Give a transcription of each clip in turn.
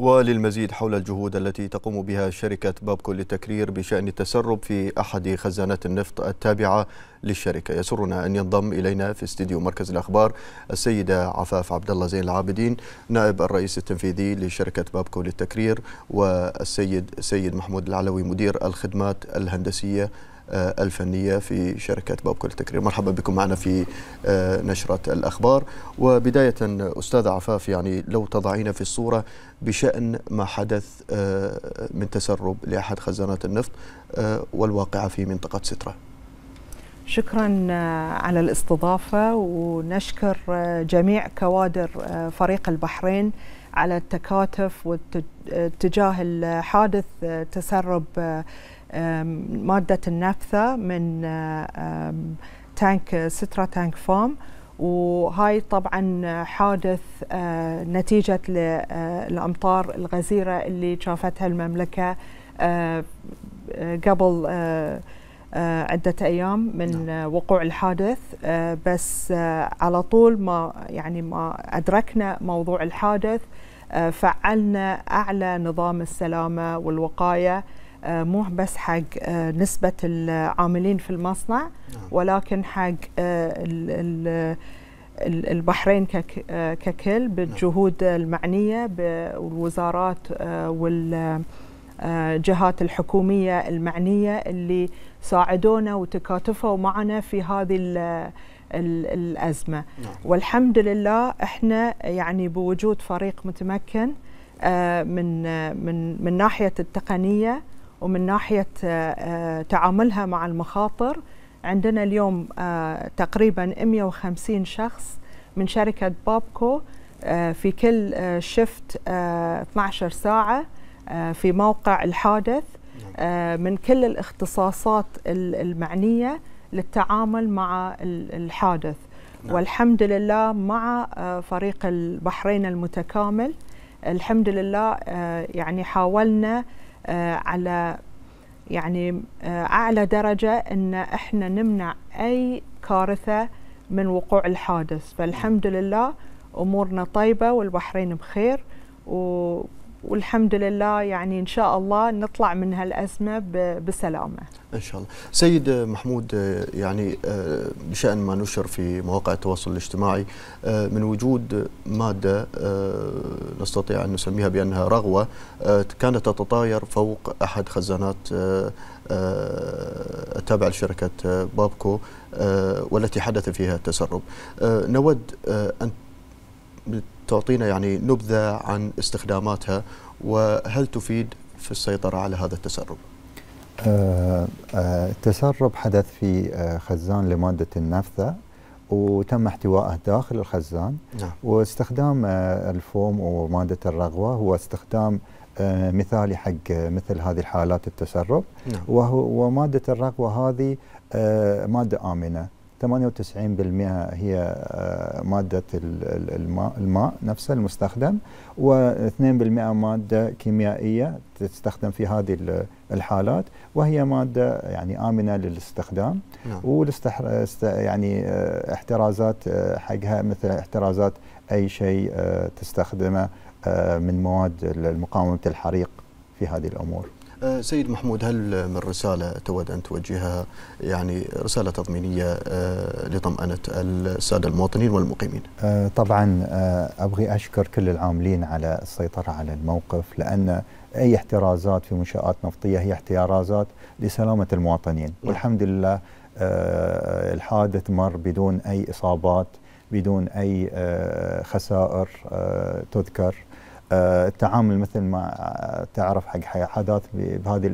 وللمزيد حول الجهود التي تقوم بها شركة بابكو للتكرير بشأن التسرب في أحد خزانات النفط التابعة للشركة يسرنا أن ينضم إلينا في استديو مركز الأخبار السيدة عفاف عبد الله زين العابدين نائب الرئيس التنفيذي لشركة بابكو للتكرير والسيد سيد محمود العلوي مدير الخدمات الهندسية آه، الفنية في شركة بابكو تكرير مرحبا بكم معنا في آه، نشرة الأخبار وبداية أستاذة عفاف يعني لو تضعينا في الصورة بشأن ما حدث آه، من تسرب لأحد خزانات النفط والواقعة في منطقة سترة شكرا على الاستضافة ونشكر جميع كوادر فريق البحرين على التكاتف واتجاه الحادث تسرب مادة النفثه من تانك سترا تانك فوم وهاي طبعا حادث آه، نتيجة الأمطار آه، الغزيرة اللي شافتها المملكة آه، قبل عدة أيام من نعم. وقوع الحادث بس على طول ما يعني ما أدركنا موضوع الحادث فعلنا أعلى نظام السلامة والوقاية آه، مو بس حق آه، نسبة العاملين في المصنع نعم. ولكن حق آه، البحرين ككل نعم. بالجهود المعنية بالوزارات والجهات الحكومية المعنية اللي ساعدونا وتكاتفوا معنا في هذه الأزمة نعم. والحمد لله احنا يعني بوجود فريق متمكن من من من ناحيه التقنيه ومن ناحية آه، آه، تعاملها مع المخاطر عندنا اليوم آه، تقريبا 150 شخص من شركة بابكو في كل شفت 12 ساعة في موقع الحادث من كل الاختصاصات المعنية للتعامل مع الحادث نعم. والحمد لله مع فريق البحرين المتكامل الحمد لله يعني حاولنا آه، على يعني آه، أعلى درجة أن إحنا نمنع أي كارثة من وقوع الحادث فالحمد لله أمورنا طيبة والبحرين بخير و والحمد لله يعني ان شاء الله نطلع من هالازمه بسلامه. ان شاء الله. سيد محمود يعني آه، بشان ما نشر في مواقع التواصل الاجتماعي آه، من وجود ماده آه، نستطيع ان نسميها بانها رغوه كانت تتطاير فوق احد خزانات التابعه لشركه بابكو والتي حدث فيها التسرب. نود ان تعطينا يعني نبذة عن استخداماتها وهل تفيد في السيطرة على هذا التسرب؟ آه، آه، التسرب حدث في آه، خزان لمادة النفثة وتم احتوائه داخل الخزان نعم. واستخدام الفوم ومادة الرغوة هو استخدام مثالي حق مثل هذه الحالات التسرب نعم. وهو ومادة الرغوة هذه مادة آمنة 98% هي آه، مادة الماء, الماء نفسه المستخدم و2% مادة كيميائية تستخدم في هذه الحالات وهي مادة يعني آمنة للاستخدام نعم. والاستح... يعني آه، احترازات آه، حقها مثل احترازات أي شيء تستخدمه من مواد مقاومة الحريق في هذه الأمور آه، سيد محمود هل من رسالة تود أن توجهها يعني رسالة تضمينية آه، لطمأنة السادة المواطنين والمقيمين آه، طبعا أبغي أشكر كل العاملين على السيطرة على الموقف لأن أي احترازات في منشآت نفطية هي احترازات لسلامة المواطنين نعم. والحمد لله الحادث مر بدون أي إصابات بدون أي خسائر تذكر آه، التعامل مثل ما تعرف حق حادث بهذه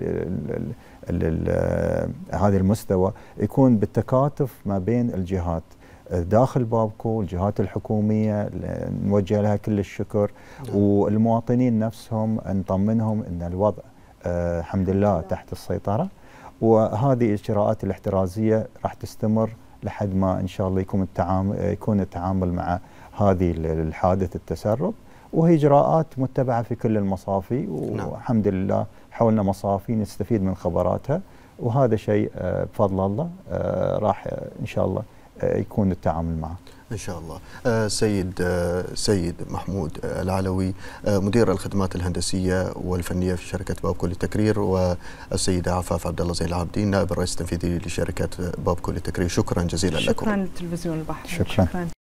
آه، هذا المستوى يكون بالتكاتف ما بين الجهات داخل بابكو الجهات الحكوميه نوجه لها كل الشكر نعم. والمواطنين نفسهم نطمنهم ان الوضع آه، الحمد لله نعم. تحت السيطره وهذه الاجراءات الاحترازيه راح تستمر لحد ما ان شاء الله يكون التعامل يكون التعامل مع هذه الحادث التسرب وهي إجراءات متبعة في كل المصافي نعم. والحمد لله حولنا مصافي نستفيد من خبراتها وهذا شيء آه، بفضل الله آه، راح آه، إن شاء الله يكون التعامل معه ان شاء الله سيد سيد محمود العلوي مدير الخدمات الهندسيه والفنيه في شركه بابكو للتكرير والسيده عفاف عبد الله زين العابدين نائب الرئيس التنفيذي لشركه بابكو للتكرير شكرا جزيلا شكرا لكم شكرا لتلفزيون البحرين شكرا, شكرا.